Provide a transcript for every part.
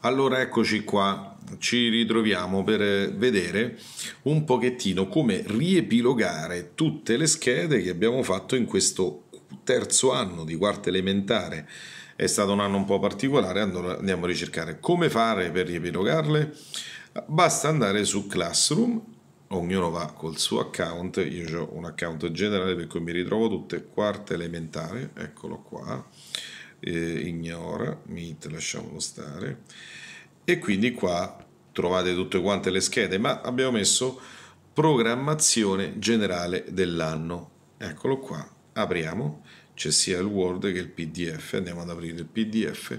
Allora eccoci qua, ci ritroviamo per eh, vedere un pochettino come riepilogare tutte le schede che abbiamo fatto in questo terzo anno di quarta elementare. È stato un anno un po' particolare, andiamo a ricercare come fare per riepilogarle. Basta andare su Classroom, ognuno va col suo account, io ho un account generale per cui mi ritrovo tutte quarta elementare, eccolo qua eh, ignora, meet lasciamolo stare, e quindi qua trovate tutte quante le schede, ma abbiamo messo programmazione generale dell'anno. Eccolo qua, apriamo, c'è sia il Word che il PDF, andiamo ad aprire il PDF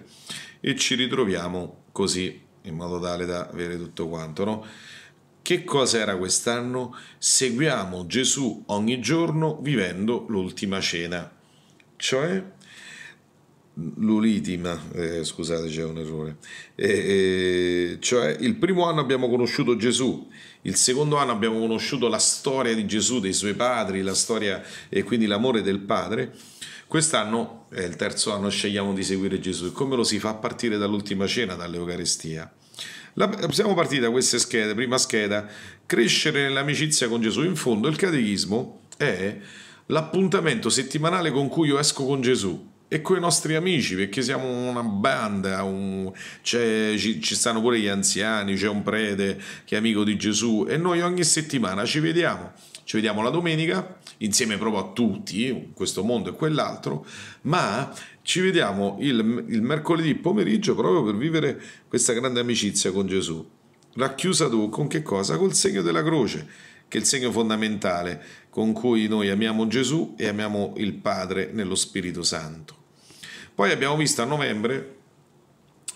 e ci ritroviamo così in modo tale da avere tutto quanto, no? Che cosa era quest'anno? Seguiamo Gesù ogni giorno vivendo l'ultima cena, cioè l'Uritima, eh, scusate c'è un errore, eh, eh, cioè il primo anno abbiamo conosciuto Gesù, il secondo anno abbiamo conosciuto la storia di Gesù, dei suoi padri, la storia e quindi l'amore del padre, quest'anno, è il terzo anno, scegliamo di seguire Gesù. Come lo si fa? A partire dall'ultima cena, dall'Eucaristia. La, siamo partiti da queste schede, prima scheda, crescere nell'amicizia con Gesù. In fondo il catechismo è l'appuntamento settimanale con cui io esco con Gesù e con i nostri amici perché siamo una banda, un... ci, ci, stanno pure gli anziani, c'è un prete che è amico di Gesù e noi ogni settimana ci vediamo, ci vediamo la domenica insieme proprio a tutti, questo mondo e quell'altro, ma ci vediamo il, il mercoledì pomeriggio proprio per vivere questa grande amicizia con Gesù, racchiusa tu con che cosa? Col segno della croce che è il segno fondamentale con cui noi amiamo Gesù e amiamo il Padre nello Spirito Santo. Poi abbiamo visto a novembre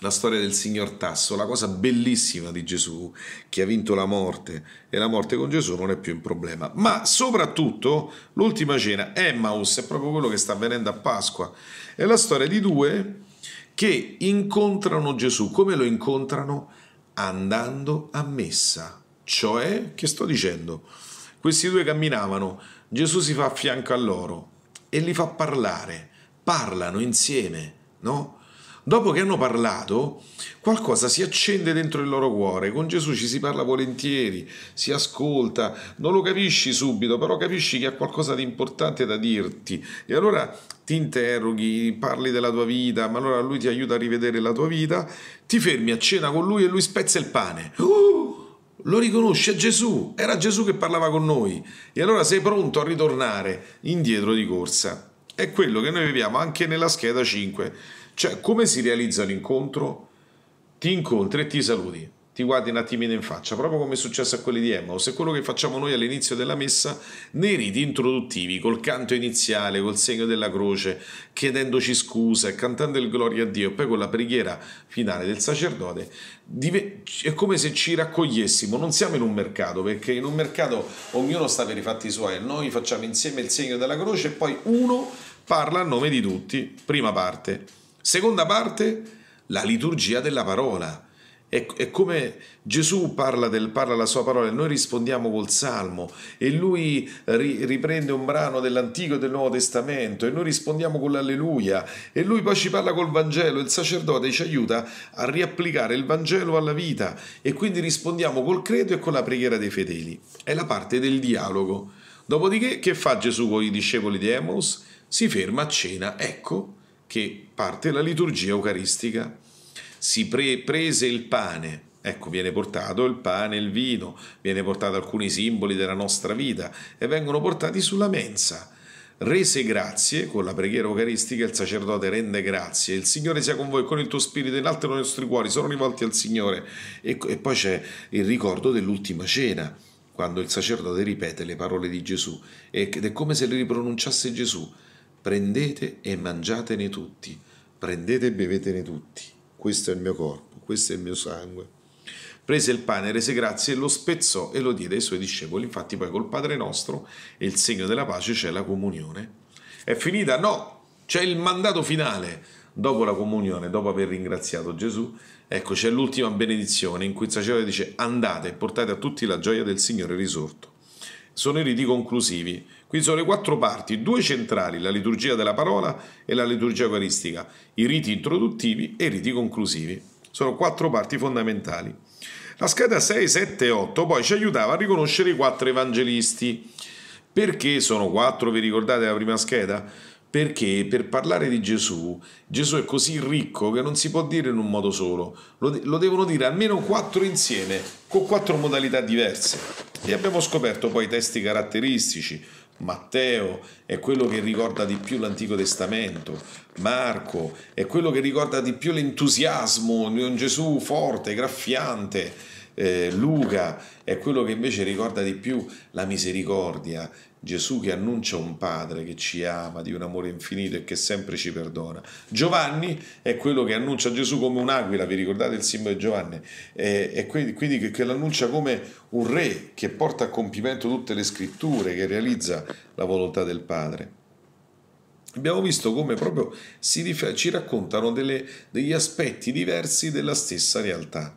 la storia del signor Tasso, la cosa bellissima di Gesù che ha vinto la morte e la morte con Gesù non è più un problema, ma soprattutto l'ultima cena, Emmaus, è proprio quello che sta avvenendo a Pasqua, è la storia di due che incontrano Gesù, come lo incontrano? Andando a messa. Cioè, che sto dicendo? Questi due camminavano, Gesù si fa a fianco a loro e li fa parlare, parlano insieme, no? Dopo che hanno parlato, qualcosa si accende dentro il loro cuore. Con Gesù ci si parla volentieri, si ascolta, non lo capisci subito, però capisci che ha qualcosa di importante da dirti. E allora ti interroghi, parli della tua vita, ma allora lui ti aiuta a rivedere la tua vita, ti fermi a cena con lui e lui spezza il pane. Uh! Lo riconosce Gesù, era Gesù che parlava con noi e allora sei pronto a ritornare indietro di corsa. È quello che noi vediamo anche nella scheda 5, cioè come si realizza l'incontro? Ti incontri e ti saluti ti guardi un attimino in faccia, proprio come è successo a quelli di Emmaus, è quello che facciamo noi all'inizio della messa nei riti introduttivi, col canto iniziale, col segno della croce, chiedendoci scusa e cantando il gloria a Dio, e poi con la preghiera finale del sacerdote, è come se ci raccogliessimo, non siamo in un mercato, perché in un mercato ognuno sta per i fatti suoi, noi facciamo insieme il segno della croce e poi uno parla a nome di tutti, prima parte. Seconda parte, la liturgia della parola è, è come Gesù parla, del, parla, la sua parola e noi rispondiamo col Salmo e lui ri, riprende un brano dell'Antico e del Nuovo Testamento e noi rispondiamo con l'Alleluia e lui poi ci parla col Vangelo, e il sacerdote ci aiuta a riapplicare il Vangelo alla vita e quindi rispondiamo col credo e con la preghiera dei fedeli. È la parte del dialogo. Dopodiché che fa Gesù con i discepoli di Emmaus? Si ferma a cena, ecco che parte la liturgia eucaristica si pre- prese il pane. Ecco, viene portato il pane, il vino, viene portato alcuni simboli della nostra vita e vengono portati sulla mensa. Rese grazie, con la preghiera eucaristica il sacerdote rende grazie, il Signore sia con voi, con il tuo spirito, in alto i nostri cuori sono rivolti al Signore. E, e poi c'è il ricordo dell'ultima cena, quando il sacerdote ripete le parole di Gesù ed è come se le ripronunciasse Gesù. Prendete e mangiatene tutti, prendete e bevetene tutti questo è il mio corpo, questo è il mio sangue. Prese il pane, rese grazie, lo spezzò e lo diede ai suoi discepoli. Infatti poi col Padre nostro e il segno della pace c'è la comunione. È finita? No, c'è il mandato finale. Dopo la comunione, dopo aver ringraziato Gesù, ecco c'è l'ultima benedizione in cui il sacerdote dice andate e portate a tutti la gioia del Signore risorto sono i riti conclusivi. Qui sono le quattro parti, due centrali, la liturgia della parola e la liturgia eucaristica, i riti introduttivi e i riti conclusivi. Sono quattro parti fondamentali. La scheda 6, 7 e 8 poi ci aiutava a riconoscere i quattro evangelisti. Perché sono quattro? Vi ricordate la prima scheda? Perché per parlare di Gesù, Gesù è così ricco che non si può dire in un modo solo, lo, de- lo devono dire almeno quattro insieme, con quattro modalità diverse. E abbiamo scoperto poi i testi caratteristici, Matteo è quello che ricorda di più l'Antico Testamento, Marco è quello che ricorda di più l'entusiasmo di un Gesù forte, graffiante, eh, Luca è quello che invece ricorda di più la misericordia, Gesù che annuncia un padre che ci ama di un amore infinito e che sempre ci perdona. Giovanni è quello che annuncia Gesù come un'aquila, vi ricordate il simbolo di Giovanni? E, e quindi, quindi che, che l'annuncia come un re che porta a compimento tutte le scritture, che realizza la volontà del Padre. Abbiamo visto come proprio si, ci raccontano delle, degli aspetti diversi della stessa realtà.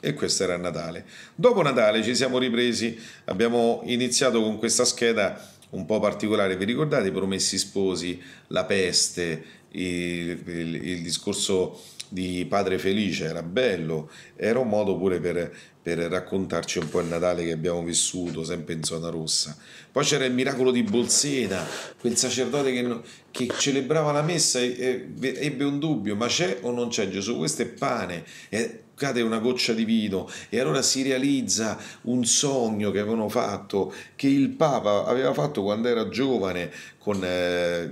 E questo era Natale. Dopo Natale ci siamo ripresi, abbiamo iniziato con questa scheda un po' particolare. Vi ricordate i promessi sposi, la peste, il, il, il discorso di Padre Felice? Era bello, era un modo pure per, per raccontarci un po' il Natale che abbiamo vissuto, sempre in zona rossa. Poi c'era il miracolo di Bolsena, quel sacerdote che, che celebrava la messa e, e, ebbe un dubbio, ma c'è o non c'è Gesù? Questo è pane. E, cade una goccia di vino e allora si realizza un sogno che avevano fatto, che il Papa aveva fatto quando era giovane con, eh,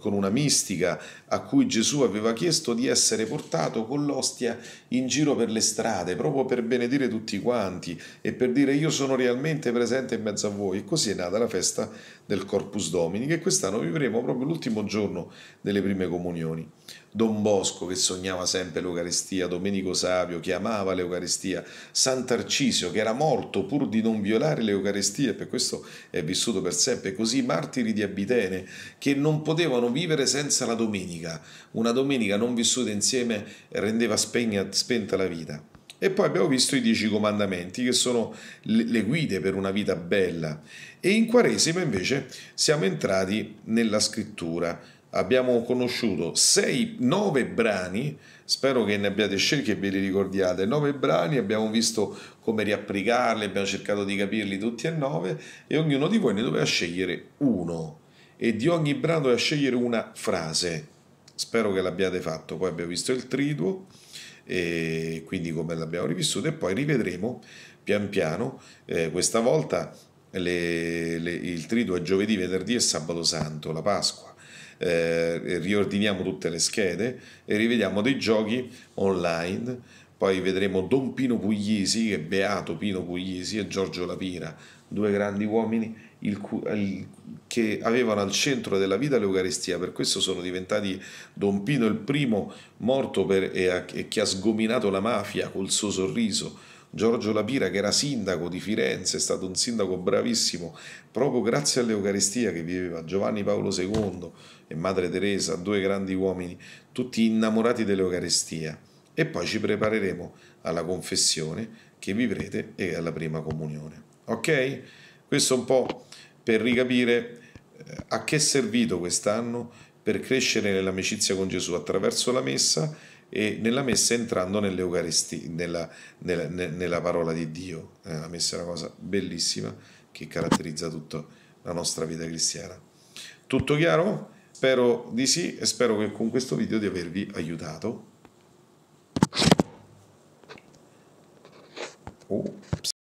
con una mistica a cui Gesù aveva chiesto di essere portato con l'ostia in giro per le strade, proprio per benedire tutti quanti e per dire io sono realmente presente in mezzo a voi. E così è nata la festa del Corpus Domini che quest'anno vivremo proprio l'ultimo giorno delle prime comunioni. Don Bosco che sognava sempre l'Eucaristia, Domenico Savio che amava l'Eucaristia, Sant'Arcisio che era morto pur di non violare l'Eucaristia e per questo è vissuto per sempre, così i martiri di Abitene che non potevano vivere senza la domenica, una domenica non vissuta insieme rendeva spegna, spenta la vita. E poi abbiamo visto i dieci comandamenti che sono le guide per una vita bella. E in Quaresima invece siamo entrati nella scrittura, abbiamo conosciuto 6, 9 brani, spero che ne abbiate scelti e ve li ricordiate, 9 brani, abbiamo visto come riapplicarli, abbiamo cercato di capirli tutti e 9 e ognuno di voi ne doveva scegliere uno e di ogni brano doveva scegliere una frase. Spero che l'abbiate fatto, poi abbiamo visto il triduo e quindi come l'abbiamo rivissuto e poi rivedremo pian piano eh, questa volta le, le, il triduo è giovedì, venerdì e sabato santo, la Pasqua eh, riordiniamo tutte le schede e rivediamo dei giochi online. Poi vedremo Don Pino Puglisi, che beato Pino Puglisi e Giorgio Lapira, due grandi uomini il, il, che avevano al centro della vita l'Eucaristia, per questo sono diventati Don Pino il primo morto per, e, e che ha sgominato la mafia col suo sorriso Giorgio Lapira, che era sindaco di Firenze, è stato un sindaco bravissimo, proprio grazie all'Eucaristia che viveva Giovanni Paolo II e Madre Teresa, due grandi uomini, tutti innamorati dell'Eucaristia. E poi ci prepareremo alla confessione che vivrete e alla prima comunione. Ok? Questo un po' per ricapire eh, a che è servito quest'anno per crescere nell'amicizia con Gesù attraverso la messa e nella messa entrando nell'Eucaristia, nella, nella, nella, parola di Dio. Eh, la messa è una cosa bellissima che caratterizza tutta la nostra vita cristiana. Tutto chiaro? Spero di sì e spero che con questo video di avervi aiutato. Oh,